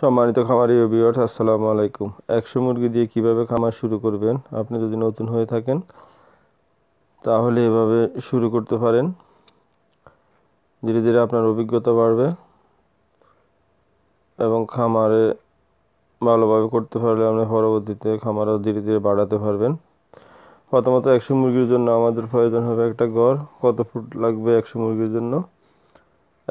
সম্মানিত খামারি বিয়ার্স আসসালামু আলাইকুম একশো মুরগি দিয়ে কিভাবে খামার শুরু করবেন আপনি যদি নতুন হয়ে থাকেন তাহলে এভাবে শুরু করতে পারেন ধীরে ধীরে আপনার অভিজ্ঞতা বাড়বে এবং খামারে ভালোভাবে করতে পারলে আপনি পরবর্তীতে খামারও ধীরে ধীরে বাড়াতে পারবেন প্রথমত একশো মুরগির জন্য আমাদের প্রয়োজন হবে একটা গড় কত ফুট লাগবে একশো মুরগির জন্য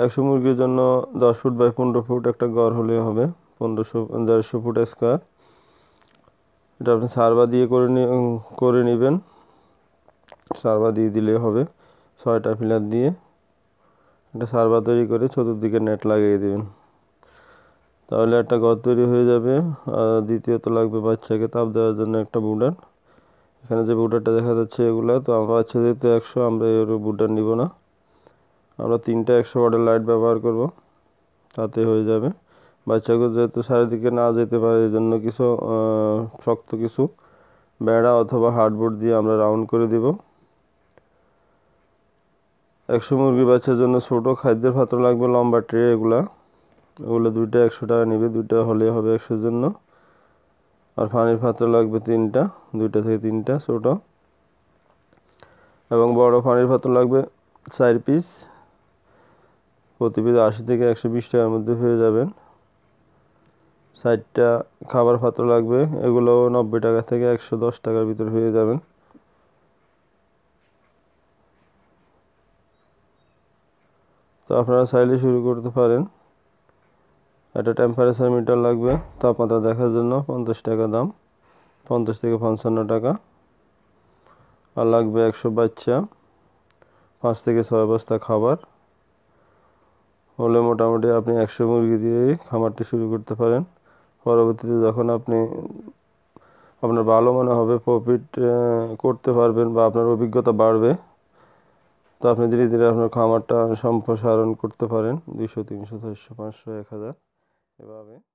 একশো মুরগির জন্য দশ ফুট বাই পনেরো ফুট একটা গড় হলে হবে পনেরোশো দেড়শো ফুট স্কোয়ার এটা আপনি সার্ভা দিয়ে করে করে নেবেন সার্ভা দিয়ে দিলে হবে ছয়টা ফিলার দিয়ে একটা সার্ভা তৈরি করে চতুর্দিকে নেট লাগিয়ে দেবেন তাহলে একটা ঘর তৈরি হয়ে যাবে আর দ্বিতীয়ত লাগবে বাচ্চাকে তাপ দেওয়ার জন্য একটা বুডার এখানে যে বুডারটা দেখা যাচ্ছে এগুলো তো আমার বাচ্চাদের তো একশো আমরা এর বুডার নিব না আমরা তিনটা একশো ওয়াটের লাইট ব্যবহার করব তাতে হয়ে যাবে বাচ্চাগুলো যেহেতু চারিদিকে না যেতে পারে এই জন্য কিছু শক্ত কিছু বেড়া অথবা হার্ডবোর্ড দিয়ে আমরা রাউন্ড করে দেব একশো মুরগি বাচ্চার জন্য ছোটো খাদ্যের পাত্র লাগবে লম্বা ট্রে এগুলা ওগুলো দুইটা একশো টাকা নেবে দুইটা হলে হবে একশোর জন্য আর পানির পাত্র লাগবে তিনটা দুইটা থেকে তিনটা ছোটো এবং বড় পানির পাত্র লাগবে চার পিস প্রতিবেদ আশি থেকে একশো বিশ টাকার মধ্যে হয়ে যাবেন সাইডটা খাবার পাত্র লাগবে এগুলোও নব্বই টাকা থেকে একশো দশ টাকার ভিতর হয়ে যাবেন তো আপনারা চাইলে শুরু করতে পারেন একটা টেম্পারেচার মিটার লাগবে তাপমাত্রা দেখার জন্য পঞ্চাশ টাকা দাম পঞ্চাশ থেকে পঞ্চান্ন টাকা আর লাগবে একশো বাচ্চা পাঁচ থেকে ছয় বস্তা খাবার হলে মোটামুটি আপনি একশো মুরগি দিয়েই খামারটি শুরু করতে পারেন পরবর্তীতে যখন আপনি আপনার ভালো মনে হবে প্রফিট করতে পারবেন বা আপনার অভিজ্ঞতা বাড়বে তো আপনি ধীরে ধীরে আপনার খামারটা সম্প্রসারণ করতে পারেন দুশো তিনশো চারশো পাঁচশো এক হাজার এভাবে